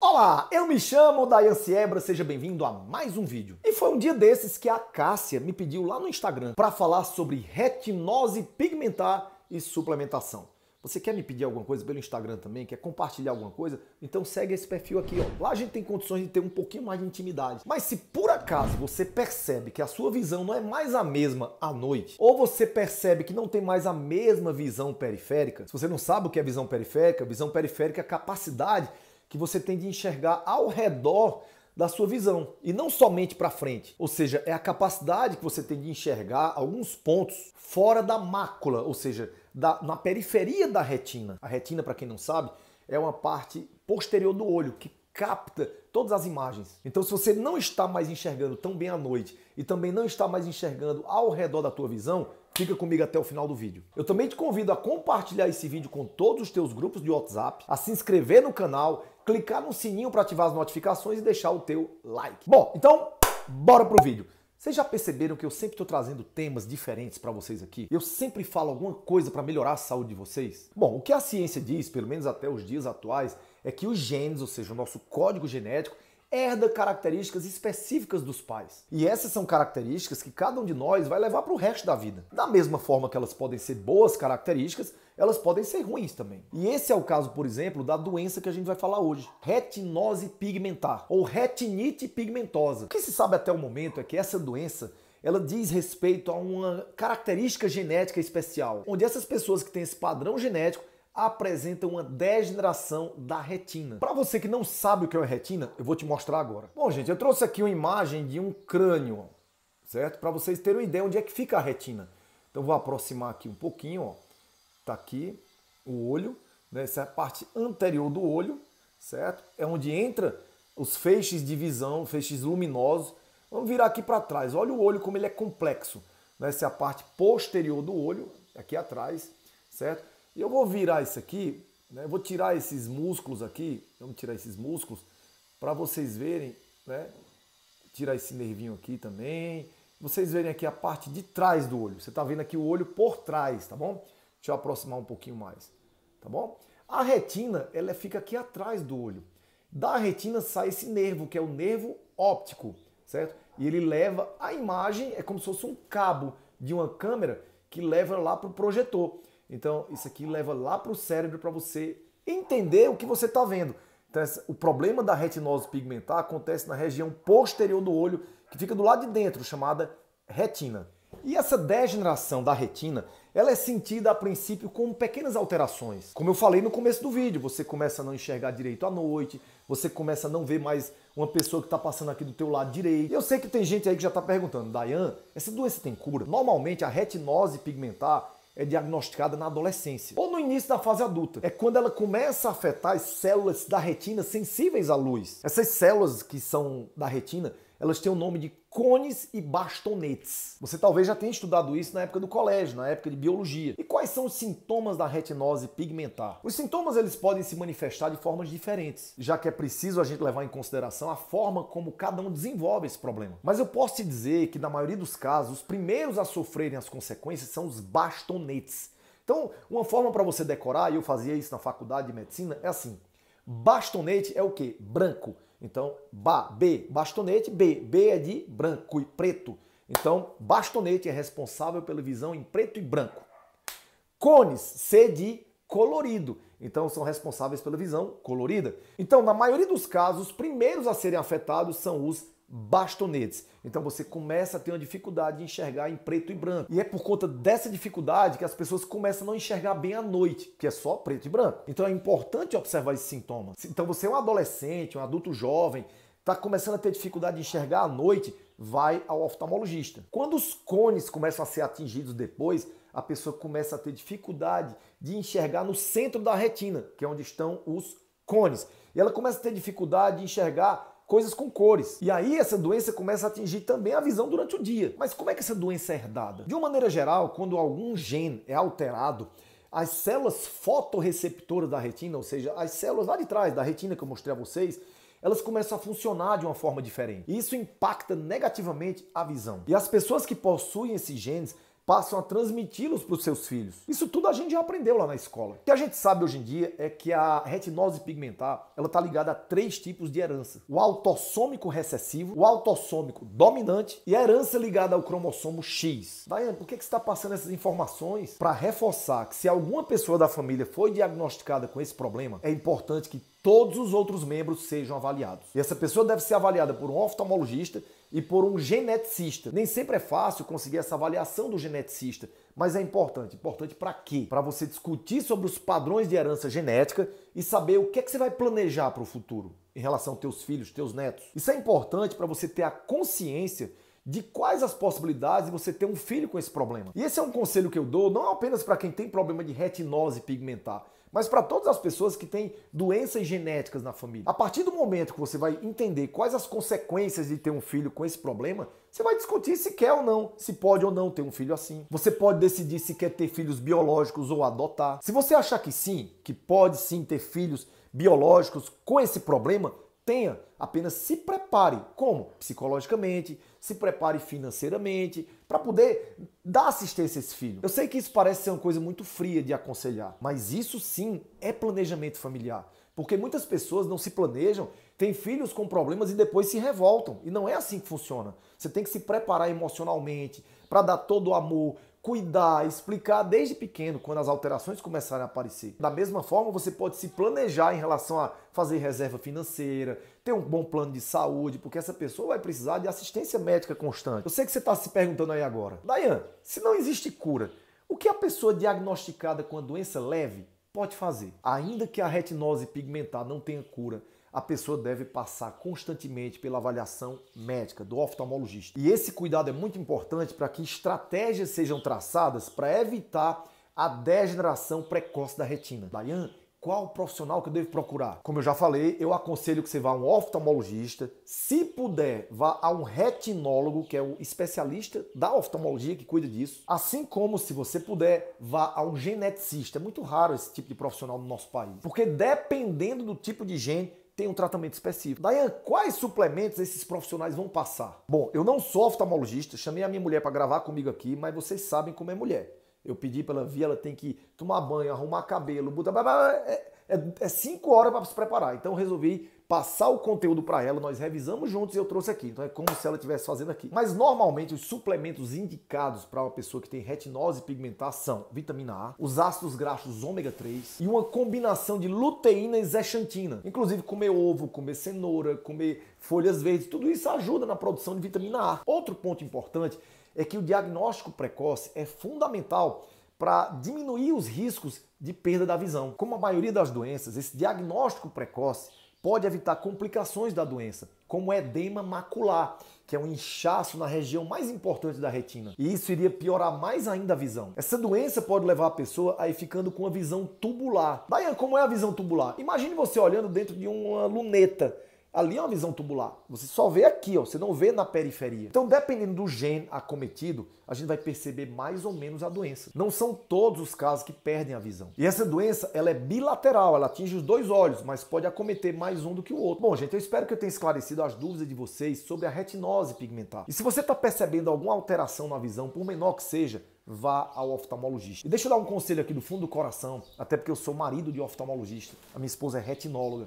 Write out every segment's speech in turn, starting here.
Olá, eu me chamo Dayan Siebra, seja bem-vindo a mais um vídeo. E foi um dia desses que a Cássia me pediu lá no Instagram para falar sobre retinose pigmentar e suplementação. Você quer me pedir alguma coisa pelo Instagram também, quer compartilhar alguma coisa? Então segue esse perfil aqui, ó. Lá a gente tem condições de ter um pouquinho mais de intimidade. Mas se por acaso você percebe que a sua visão não é mais a mesma à noite, ou você percebe que não tem mais a mesma visão periférica, se você não sabe o que é visão periférica, visão periférica é a capacidade que você tem de enxergar ao redor da sua visão e não somente para frente. Ou seja, é a capacidade que você tem de enxergar alguns pontos fora da mácula, ou seja, da, na periferia da retina. A retina, para quem não sabe, é uma parte posterior do olho que capta todas as imagens. Então, se você não está mais enxergando tão bem à noite e também não está mais enxergando ao redor da tua visão, Fica comigo até o final do vídeo. Eu também te convido a compartilhar esse vídeo com todos os teus grupos de WhatsApp, a se inscrever no canal, clicar no sininho para ativar as notificações e deixar o teu like. Bom, então bora pro vídeo. Vocês já perceberam que eu sempre estou trazendo temas diferentes para vocês aqui? Eu sempre falo alguma coisa para melhorar a saúde de vocês? Bom, o que a ciência diz, pelo menos até os dias atuais, é que os genes, ou seja, o nosso código genético, herda características específicas dos pais. E essas são características que cada um de nós vai levar para o resto da vida. Da mesma forma que elas podem ser boas características, elas podem ser ruins também. E esse é o caso, por exemplo, da doença que a gente vai falar hoje: retinose pigmentar ou retinite pigmentosa. O que se sabe até o momento é que essa doença ela diz respeito a uma característica genética especial, onde essas pessoas que têm esse padrão genético apresenta uma degeneração da retina. Para você que não sabe o que é uma retina, eu vou te mostrar agora. Bom, gente, eu trouxe aqui uma imagem de um crânio, certo? Para vocês terem uma ideia onde é que fica a retina. Então vou aproximar aqui um pouquinho, ó. Tá aqui o olho, né? essa é a parte anterior do olho, certo? É onde entra os feixes de visão, feixes luminosos. Vamos virar aqui para trás. Olha o olho como ele é complexo. Né? Essa é a parte posterior do olho, aqui atrás, certo? E eu vou virar isso aqui, né? vou tirar esses músculos aqui, vamos tirar esses músculos para vocês verem, né? Tirar esse nervinho aqui também. Vocês verem aqui a parte de trás do olho. Você está vendo aqui o olho por trás, tá bom? Deixa eu aproximar um pouquinho mais, tá bom? A retina, ela fica aqui atrás do olho. Da retina sai esse nervo, que é o nervo óptico, certo? E ele leva a imagem, é como se fosse um cabo de uma câmera que leva lá para o projetor. Então, isso aqui leva lá para o cérebro para você entender o que você está vendo. Então, o problema da retinose pigmentar acontece na região posterior do olho, que fica do lado de dentro, chamada retina. E essa degeneração da retina, ela é sentida a princípio com pequenas alterações. Como eu falei no começo do vídeo, você começa a não enxergar direito à noite, você começa a não ver mais uma pessoa que está passando aqui do teu lado direito. Eu sei que tem gente aí que já está perguntando, Dayan, essa doença tem cura? Normalmente a retinose pigmentar é diagnosticada na adolescência ou no início da fase adulta. É quando ela começa a afetar as células da retina sensíveis à luz. Essas células que são da retina, elas têm o nome de cones e bastonetes. Você talvez já tenha estudado isso na época do colégio, na época de biologia. E Quais são os sintomas da retinose pigmentar? Os sintomas eles podem se manifestar de formas diferentes, já que é preciso a gente levar em consideração a forma como cada um desenvolve esse problema. Mas eu posso te dizer que na maioria dos casos, os primeiros a sofrerem as consequências são os bastonetes. Então, uma forma para você decorar, e eu fazia isso na faculdade de medicina, é assim: bastonete é o que? Branco. Então, ba, B, bastonete, B. B é de branco e preto. Então, bastonete é responsável pela visão em preto e branco. Cones, C de colorido. Então são responsáveis pela visão colorida. Então, na maioria dos casos, os primeiros a serem afetados são os bastonetes. Então você começa a ter uma dificuldade de enxergar em preto e branco. E é por conta dessa dificuldade que as pessoas começam a não enxergar bem à noite, que é só preto e branco. Então é importante observar esses sintomas. Então você é um adolescente, um adulto jovem, está começando a ter dificuldade de enxergar à noite, vai ao oftalmologista. Quando os cones começam a ser atingidos depois, a pessoa começa a ter dificuldade de enxergar no centro da retina, que é onde estão os cones. E ela começa a ter dificuldade de enxergar coisas com cores. E aí essa doença começa a atingir também a visão durante o dia. Mas como é que essa doença é herdada? De uma maneira geral, quando algum gene é alterado, as células fotorreceptoras da retina, ou seja, as células lá de trás da retina que eu mostrei a vocês, elas começam a funcionar de uma forma diferente. E isso impacta negativamente a visão. E as pessoas que possuem esses genes passam a transmiti-los para os seus filhos. Isso tudo a gente já aprendeu lá na escola. O que a gente sabe hoje em dia é que a retinose pigmentar ela está ligada a três tipos de herança: o autossômico recessivo, o autossômico dominante e a herança ligada ao cromossomo X. Daiane, por que, que você está passando essas informações? Para reforçar que se alguma pessoa da família foi diagnosticada com esse problema, é importante que todos os outros membros sejam avaliados. E essa pessoa deve ser avaliada por um oftalmologista e por um geneticista. Nem sempre é fácil conseguir essa avaliação do geneticista, mas é importante. Importante para quê? Para você discutir sobre os padrões de herança genética e saber o que é que você vai planejar para o futuro em relação aos teus filhos, teus netos. Isso é importante para você ter a consciência de quais as possibilidades de você ter um filho com esse problema. E esse é um conselho que eu dou não apenas para quem tem problema de retinose pigmentar, mas para todas as pessoas que têm doenças genéticas na família. A partir do momento que você vai entender quais as consequências de ter um filho com esse problema, você vai discutir se quer ou não, se pode ou não ter um filho assim. Você pode decidir se quer ter filhos biológicos ou adotar. Se você achar que sim, que pode sim ter filhos biológicos com esse problema, tenha, apenas se prepare. Como? Psicologicamente, se prepare financeiramente, para poder dar assistência a esse filho. Eu sei que isso parece ser uma coisa muito fria de aconselhar, mas isso sim é planejamento familiar. Porque muitas pessoas não se planejam, têm filhos com problemas e depois se revoltam. E não é assim que funciona. Você tem que se preparar emocionalmente para dar todo o amor, cuidar, explicar desde pequeno quando as alterações começarem a aparecer. Da mesma forma, você pode se planejar em relação a fazer reserva financeira, ter um bom plano de saúde, porque essa pessoa vai precisar de assistência médica constante. Eu sei que você está se perguntando aí agora, Dayan, se não existe cura, o que a pessoa diagnosticada com a doença leve pode fazer? Ainda que a retinose pigmentar não tenha cura, a pessoa deve passar constantemente pela avaliação médica do oftalmologista. E esse cuidado é muito importante para que estratégias sejam traçadas para evitar a degeneração precoce da retina. Dayan, qual profissional que eu devo procurar? Como eu já falei, eu aconselho que você vá a um oftalmologista. Se puder, vá a um retinólogo, que é o especialista da oftalmologia que cuida disso. Assim como, se você puder, vá a um geneticista. É muito raro esse tipo de profissional no nosso país. Porque dependendo do tipo de gene, tem um tratamento específico. Daí, quais suplementos esses profissionais vão passar? Bom, eu não sou oftalmologista, chamei a minha mulher para gravar comigo aqui, mas vocês sabem como é mulher. Eu pedi para ela vir, ela tem que tomar banho, arrumar cabelo, botar. É, é, é cinco horas para se preparar. Então, resolvi passar o conteúdo para ela, nós revisamos juntos e eu trouxe aqui. Então é como se ela estivesse fazendo aqui. Mas normalmente os suplementos indicados para uma pessoa que tem retinose pigmentar são vitamina A, os ácidos graxos ômega 3 e uma combinação de luteína e zeaxantina. Inclusive comer ovo, comer cenoura, comer folhas verdes, tudo isso ajuda na produção de vitamina A. Outro ponto importante é que o diagnóstico precoce é fundamental para diminuir os riscos de perda da visão. Como a maioria das doenças, esse diagnóstico precoce pode evitar complicações da doença, como edema macular, que é um inchaço na região mais importante da retina. E isso iria piorar mais ainda a visão. Essa doença pode levar a pessoa a ir ficando com a visão tubular. Dayan, como é a visão tubular? Imagine você olhando dentro de uma luneta Ali é uma visão tubular. Você só vê aqui, ó, você não vê na periferia. Então, dependendo do gene acometido, a gente vai perceber mais ou menos a doença. Não são todos os casos que perdem a visão. E essa doença, ela é bilateral, ela atinge os dois olhos, mas pode acometer mais um do que o outro. Bom, gente, eu espero que eu tenha esclarecido as dúvidas de vocês sobre a retinose pigmentar. E se você está percebendo alguma alteração na visão, por menor que seja, vá ao oftalmologista. E deixa eu dar um conselho aqui do fundo do coração, até porque eu sou marido de oftalmologista, a minha esposa é retinóloga.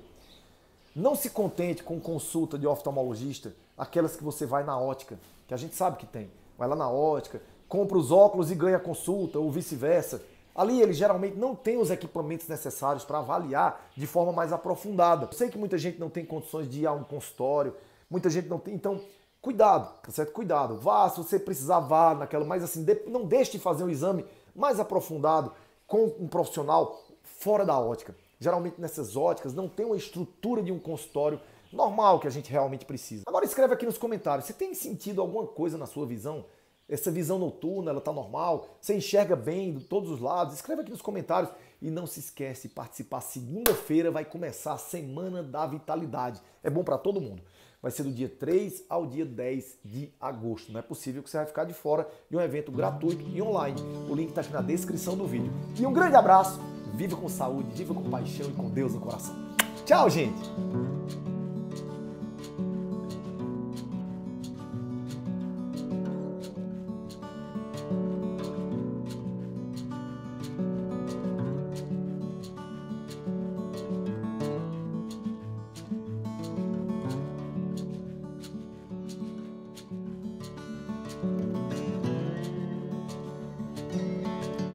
Não se contente com consulta de oftalmologista, aquelas que você vai na ótica, que a gente sabe que tem. Vai lá na ótica, compra os óculos e ganha consulta, ou vice-versa. Ali ele geralmente não tem os equipamentos necessários para avaliar de forma mais aprofundada. Eu sei que muita gente não tem condições de ir a um consultório, muita gente não tem. Então, cuidado, tá certo? Cuidado. Vá, se você precisar, vá naquela, mas assim, não deixe de fazer um exame mais aprofundado com um profissional fora da ótica geralmente nessas óticas, não tem uma estrutura de um consultório normal que a gente realmente precisa. Agora escreve aqui nos comentários, você tem sentido alguma coisa na sua visão? Essa visão noturna, ela tá normal? Você enxerga bem de todos os lados? Escreve aqui nos comentários e não se esquece de participar. Segunda-feira vai começar a Semana da Vitalidade. É bom para todo mundo. Vai ser do dia 3 ao dia 10 de agosto. Não é possível que você vai ficar de fora de um evento gratuito e online. O link está aqui na descrição do vídeo. E um grande abraço Vive com saúde, viva com paixão e com Deus no coração. Tchau, gente!